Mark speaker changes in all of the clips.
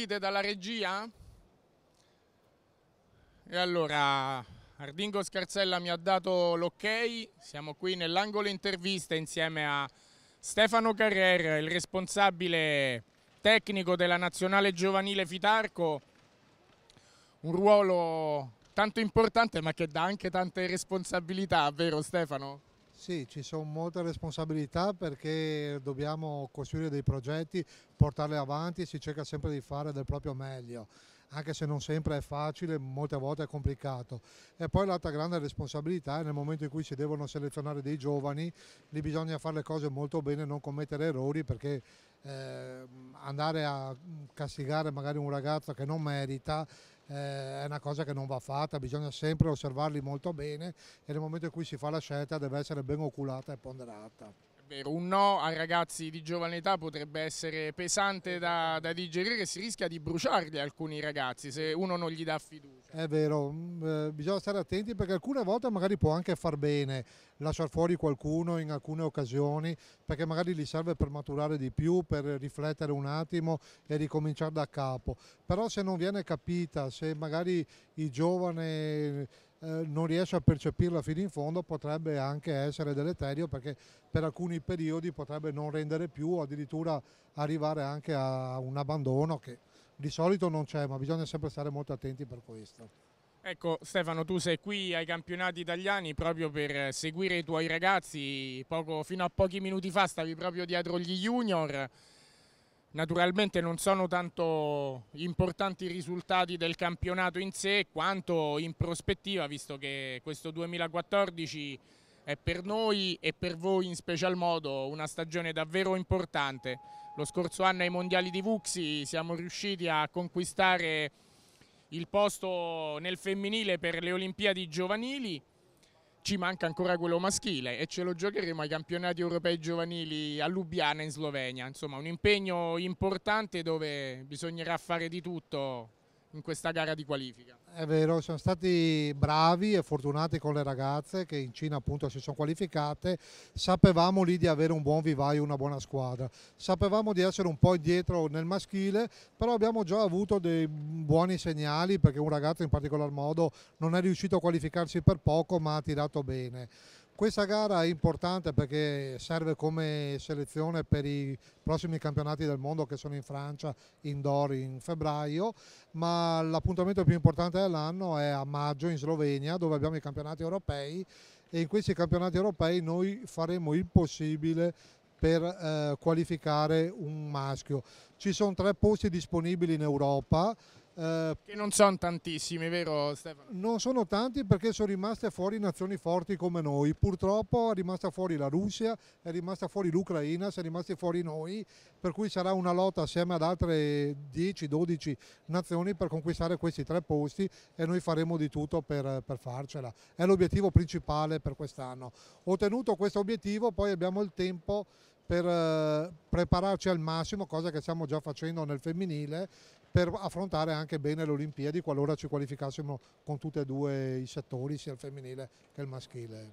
Speaker 1: sentite dalla regia? E allora Ardingo Scarzella mi ha dato l'ok, siamo qui nell'angolo intervista insieme a Stefano Carrer, il responsabile tecnico della nazionale giovanile Fitarco, un ruolo tanto importante ma che dà anche tante responsabilità, vero Stefano? Sì,
Speaker 2: ci sono molte
Speaker 1: responsabilità
Speaker 2: perché dobbiamo costruire dei progetti, portarli avanti e si cerca sempre di fare del proprio meglio, anche se non sempre è facile, molte volte è complicato. E poi l'altra grande responsabilità è nel momento in cui si devono selezionare dei giovani, lì bisogna fare le cose molto bene, non commettere errori perché eh, andare a castigare magari un ragazzo che non merita eh, è una cosa che non va fatta, bisogna sempre osservarli molto bene e nel momento in cui si fa la scelta deve essere ben oculata e ponderata
Speaker 1: vero, un no a ragazzi di giovane età potrebbe essere pesante da, da digerire, si rischia di bruciarli alcuni ragazzi se uno non gli dà fiducia.
Speaker 2: È vero, mm, eh, bisogna stare attenti perché alcune volte magari può anche far bene lasciare fuori qualcuno in alcune occasioni perché magari gli serve per maturare di più, per riflettere un attimo e ricominciare da capo. Però se non viene capita, se magari i giovani... Eh, non riesce a percepirla fino in fondo potrebbe anche essere deleterio perché per alcuni periodi potrebbe non rendere più o addirittura arrivare anche a un abbandono che di solito non c'è ma bisogna sempre stare molto attenti per questo.
Speaker 1: Ecco Stefano, tu sei qui ai campionati italiani proprio per seguire i tuoi ragazzi, Poco, fino a pochi minuti fa stavi proprio dietro gli junior, Naturalmente non sono tanto importanti i risultati del campionato in sé quanto in prospettiva, visto che questo 2014 è per noi e per voi in special modo una stagione davvero importante. Lo scorso anno ai Mondiali di Vuxi siamo riusciti a conquistare il posto nel femminile per le Olimpiadi giovanili ci manca ancora quello maschile e ce lo giocheremo ai campionati europei giovanili a Lubiana in Slovenia. Insomma un impegno importante dove bisognerà fare di tutto in questa gara di qualifica.
Speaker 2: È vero, sono stati bravi e fortunati con le ragazze che in Cina appunto si sono qualificate, sapevamo lì di avere un buon vivaio, una buona squadra, sapevamo di essere un po' indietro nel maschile, però abbiamo già avuto dei buoni segnali perché un ragazzo in particolar modo non è riuscito a qualificarsi per poco ma ha tirato bene. Questa gara è importante perché serve come selezione per i prossimi campionati del mondo che sono in Francia, indoor in febbraio, ma l'appuntamento più importante dell'anno è a maggio in Slovenia dove abbiamo i campionati europei e in questi campionati europei noi faremo il possibile per eh, qualificare un maschio. Ci sono tre posti disponibili in Europa, eh, che non sono tantissimi, vero Stefano? Non sono tanti perché sono rimaste fuori nazioni forti come noi. Purtroppo è rimasta fuori la Russia, è rimasta fuori l'Ucraina, siamo rimasti fuori noi, per cui sarà una lotta assieme ad altre 10-12 nazioni per conquistare questi tre posti e noi faremo di tutto per, per farcela. È l'obiettivo principale per quest'anno. Ottenuto questo obiettivo poi abbiamo il tempo per eh, prepararci al massimo, cosa che stiamo già facendo nel femminile, per affrontare anche bene le Olimpiadi qualora ci qualificassimo con tutti e due i settori, sia il femminile che il maschile.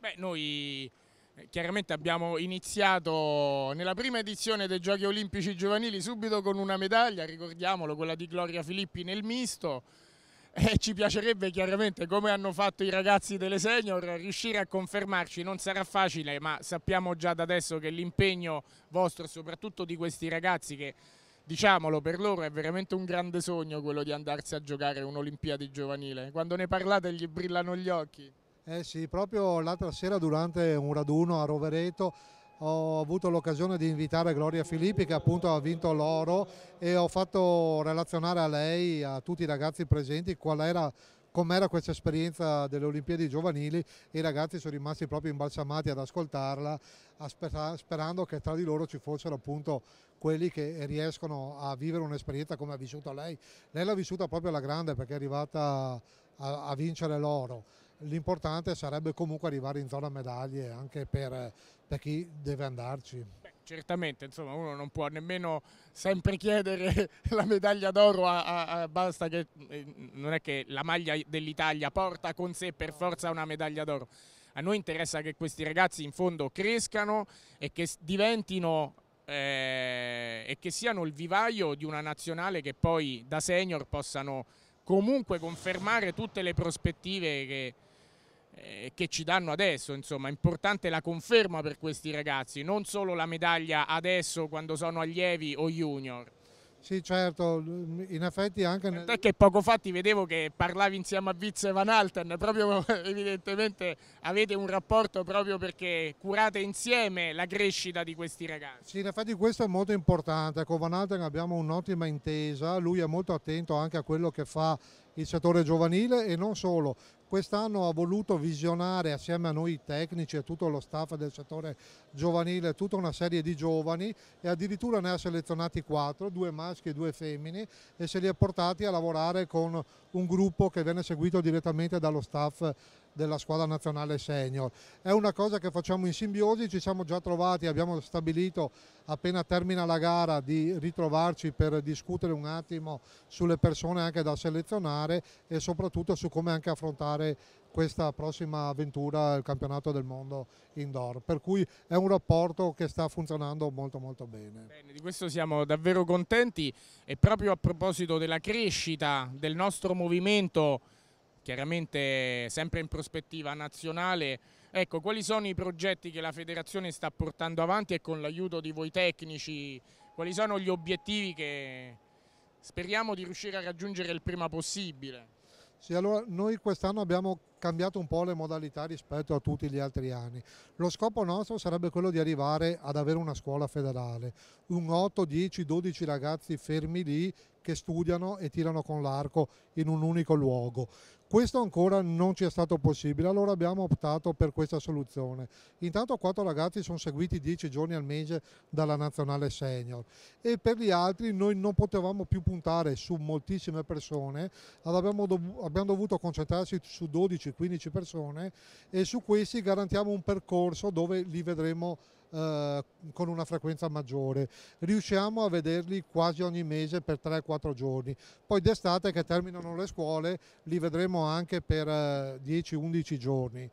Speaker 1: Beh, noi eh, chiaramente abbiamo iniziato nella prima edizione dei Giochi Olimpici Giovanili subito con una medaglia, ricordiamolo, quella di Gloria Filippi nel misto, e eh, ci piacerebbe chiaramente come hanno fatto i ragazzi delle senior riuscire a confermarci non sarà facile ma sappiamo già da adesso che l'impegno vostro soprattutto di questi ragazzi che diciamolo per loro è veramente un grande sogno quello di andarsi a giocare un'Olimpiade giovanile quando ne parlate gli brillano gli occhi
Speaker 2: eh sì, proprio l'altra sera durante un raduno a Rovereto ho avuto l'occasione di invitare Gloria Filippi che appunto ha vinto l'oro e ho fatto relazionare a lei, a tutti i ragazzi presenti, qual era com'era questa esperienza delle Olimpiadi giovanili i ragazzi sono rimasti proprio imbalsamati ad ascoltarla sperando che tra di loro ci fossero appunto quelli che riescono a vivere un'esperienza come ha vissuto lei. Lei l'ha vissuta proprio alla grande perché è arrivata a, a vincere l'oro l'importante sarebbe comunque arrivare in zona medaglie anche per, per chi deve
Speaker 1: andarci. Beh, certamente, insomma, uno non può nemmeno sempre chiedere la medaglia d'oro, a, a, a, basta che eh, non è che la maglia dell'Italia porta con sé per forza una medaglia d'oro. A noi interessa che questi ragazzi in fondo crescano e che diventino eh, e che siano il vivaio di una nazionale che poi da senior possano comunque confermare tutte le prospettive che, eh, che ci danno adesso, insomma, è importante la conferma per questi ragazzi, non solo la medaglia adesso quando sono allievi o junior.
Speaker 2: Sì, certo, in effetti anche... Nel...
Speaker 1: che poco fa ti vedevo che parlavi insieme a Viz e Van Alten, proprio evidentemente avete un rapporto proprio perché curate insieme la crescita di questi ragazzi.
Speaker 2: Sì, in effetti questo è molto importante, con Van Alten abbiamo un'ottima intesa, lui è molto attento anche a quello che fa il settore giovanile e non solo, quest'anno ha voluto visionare assieme a noi tecnici e tutto lo staff del settore giovanile tutta una serie di giovani e addirittura ne ha selezionati quattro, due maschi e due femmine e se li ha portati a lavorare con un gruppo che viene seguito direttamente dallo staff della squadra nazionale senior. È una cosa che facciamo in simbiosi, ci siamo già trovati, abbiamo stabilito appena termina la gara di ritrovarci per discutere un attimo sulle persone anche da selezionare e soprattutto su come anche affrontare questa prossima avventura, il campionato del mondo indoor, per cui è un rapporto che sta funzionando molto molto bene. bene.
Speaker 1: Di questo siamo davvero contenti e proprio a proposito della crescita del nostro movimento, chiaramente sempre in prospettiva nazionale, ecco quali sono i progetti che la federazione sta portando avanti e con l'aiuto di voi tecnici, quali sono gli obiettivi che speriamo di riuscire a raggiungere il prima possibile?
Speaker 2: Sì, allora noi quest'anno abbiamo cambiato un po' le modalità rispetto a tutti gli altri anni. Lo scopo nostro sarebbe quello di arrivare ad avere una scuola federale, un 8, 10, 12 ragazzi fermi lì che studiano e tirano con l'arco in un unico luogo. Questo ancora non ci è stato possibile, allora abbiamo optato per questa soluzione. Intanto quattro ragazzi sono seguiti dieci giorni al mese dalla nazionale senior e per gli altri noi non potevamo più puntare su moltissime persone, abbiamo, dovuto concentrarci su 12 10-15 persone e su questi garantiamo un percorso dove li vedremo eh, con una frequenza maggiore. Riusciamo a vederli quasi ogni mese per 3-4 giorni. Poi d'estate che terminano le scuole li vedremo anche per eh, 10-11 giorni.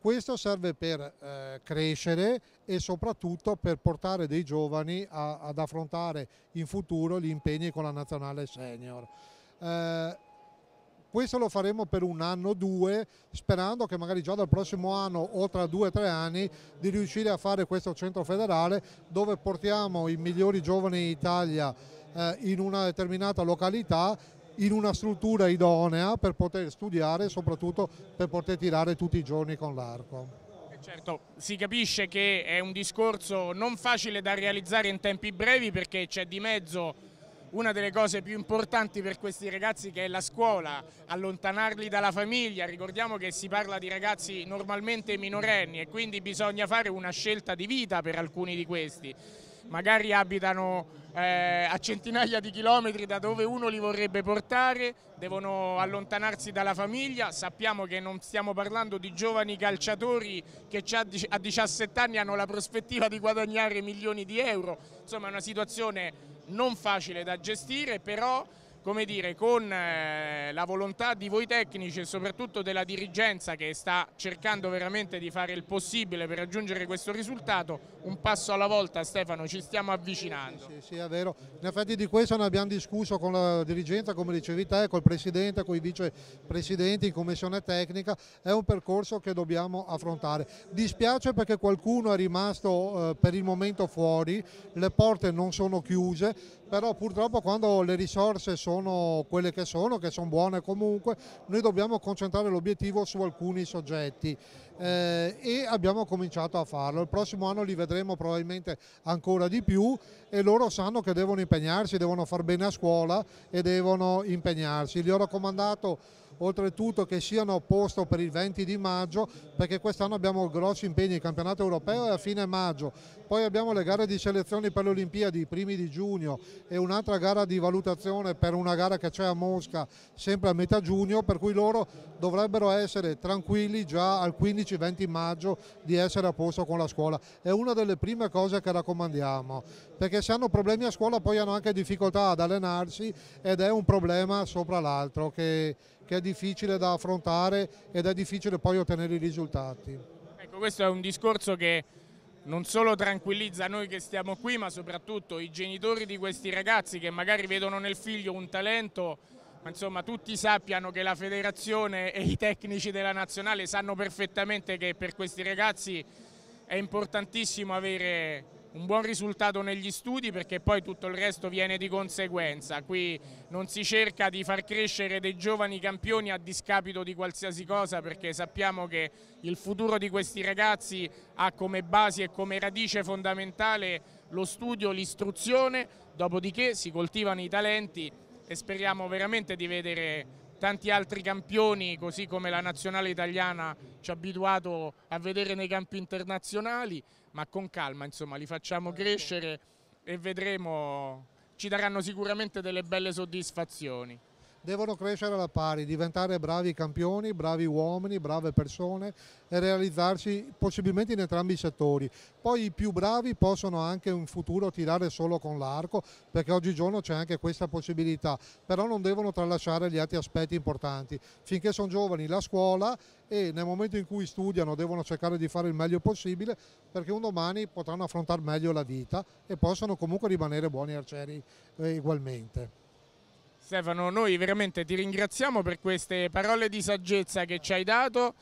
Speaker 2: Questo serve per eh, crescere e soprattutto per portare dei giovani a, ad affrontare in futuro gli impegni con la nazionale senior. Eh, questo lo faremo per un anno o due, sperando che magari già dal prossimo anno o tra due o tre anni di riuscire a fare questo centro federale dove portiamo i migliori giovani d'Italia eh, in una determinata località in una struttura idonea per poter studiare e soprattutto per poter tirare tutti i giorni con l'arco.
Speaker 1: Certo, si capisce che è un discorso non facile da realizzare in tempi brevi perché c'è di mezzo una delle cose più importanti per questi ragazzi che è la scuola, allontanarli dalla famiglia, ricordiamo che si parla di ragazzi normalmente minorenni e quindi bisogna fare una scelta di vita per alcuni di questi, magari abitano eh, a centinaia di chilometri da dove uno li vorrebbe portare, devono allontanarsi dalla famiglia, sappiamo che non stiamo parlando di giovani calciatori che a 17 anni hanno la prospettiva di guadagnare milioni di euro, insomma è una situazione non facile da gestire, però come dire, con eh, la volontà di voi tecnici e soprattutto della dirigenza che sta cercando veramente di fare il possibile per raggiungere questo risultato, un passo alla volta Stefano ci stiamo avvicinando. Sì, sì, sì
Speaker 2: è vero, in effetti di questo ne abbiamo discusso con la dirigenza come dicevi te, col Presidente, con i vicepresidenti in commissione tecnica, è un percorso che dobbiamo affrontare. Dispiace perché qualcuno è rimasto eh, per il momento fuori, le porte non sono chiuse, però purtroppo quando le risorse sono quelle che sono, che sono buone comunque, noi dobbiamo concentrare l'obiettivo su alcuni soggetti eh, e abbiamo cominciato a farlo. Il prossimo anno li vedremo probabilmente ancora di più e loro sanno che devono impegnarsi, devono far bene a scuola e devono impegnarsi. Gli ho raccomandato oltretutto che siano a posto per il 20 di maggio perché quest'anno abbiamo grossi impegni, il campionato europeo è a fine maggio, poi abbiamo le gare di selezione per le Olimpiadi, i primi di giugno e un'altra gara di valutazione per una gara che c'è a Mosca sempre a metà giugno, per cui loro dovrebbero essere tranquilli già al 15-20 maggio di essere a posto con la scuola. È una delle prime cose che raccomandiamo, perché se hanno problemi a scuola poi hanno anche difficoltà ad allenarsi ed è un problema sopra l'altro che che è difficile da affrontare ed è difficile poi ottenere i risultati.
Speaker 1: Ecco, questo è un discorso che non solo tranquillizza noi che stiamo qui, ma soprattutto i genitori di questi ragazzi che magari vedono nel figlio un talento, ma insomma tutti sappiano che la federazione e i tecnici della nazionale sanno perfettamente che per questi ragazzi è importantissimo avere un buon risultato negli studi perché poi tutto il resto viene di conseguenza, qui non si cerca di far crescere dei giovani campioni a discapito di qualsiasi cosa perché sappiamo che il futuro di questi ragazzi ha come base e come radice fondamentale lo studio, l'istruzione, dopodiché si coltivano i talenti e speriamo veramente di vedere tanti altri campioni, così come la nazionale italiana ci ha abituato a vedere nei campi internazionali ma con calma insomma, li facciamo crescere e vedremo, ci daranno sicuramente delle belle soddisfazioni
Speaker 2: devono crescere alla pari, diventare bravi campioni, bravi uomini, brave persone e realizzarsi possibilmente in entrambi i settori. Poi i più bravi possono anche in futuro tirare solo con l'arco perché oggigiorno c'è anche questa possibilità, però non devono tralasciare gli altri aspetti importanti. Finché sono giovani la scuola e nel momento in cui studiano devono cercare di fare il meglio possibile perché un domani potranno affrontare meglio la vita e possono comunque rimanere buoni arcieri eh, ugualmente.
Speaker 1: Stefano, noi veramente ti ringraziamo per queste parole di saggezza che ci hai dato.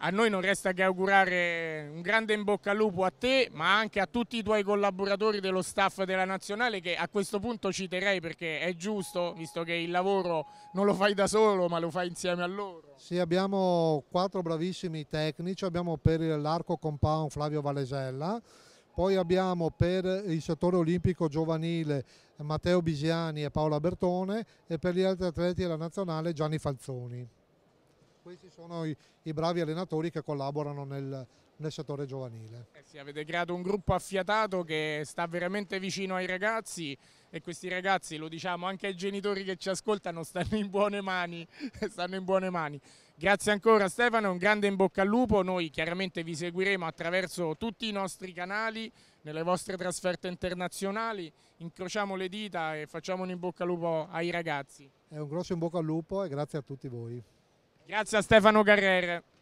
Speaker 1: A noi non resta che augurare un grande in bocca al lupo a te, ma anche a tutti i tuoi collaboratori dello staff della Nazionale che a questo punto citerei perché è giusto, visto che il lavoro non lo fai da solo, ma lo fai insieme a loro.
Speaker 2: Sì, abbiamo quattro bravissimi tecnici, abbiamo per l'arco compound Flavio Valesella, poi abbiamo per il settore olimpico giovanile Matteo Bisiani e Paola Bertone e per gli altri atleti della nazionale Gianni Falzoni.
Speaker 1: Questi sono
Speaker 2: i, i bravi allenatori che collaborano nel, nel settore giovanile.
Speaker 1: Eh sì, avete creato un gruppo affiatato che sta veramente vicino ai ragazzi e questi ragazzi, lo diciamo anche ai genitori che ci ascoltano, stanno in buone mani. stanno in buone mani. Grazie ancora Stefano, un grande in bocca al lupo, noi chiaramente vi seguiremo attraverso tutti i nostri canali, nelle vostre trasferte internazionali, incrociamo le dita e facciamo un in bocca al lupo ai ragazzi.
Speaker 2: È un grosso in bocca al lupo e grazie a tutti voi.
Speaker 1: Grazie a Stefano Carrere.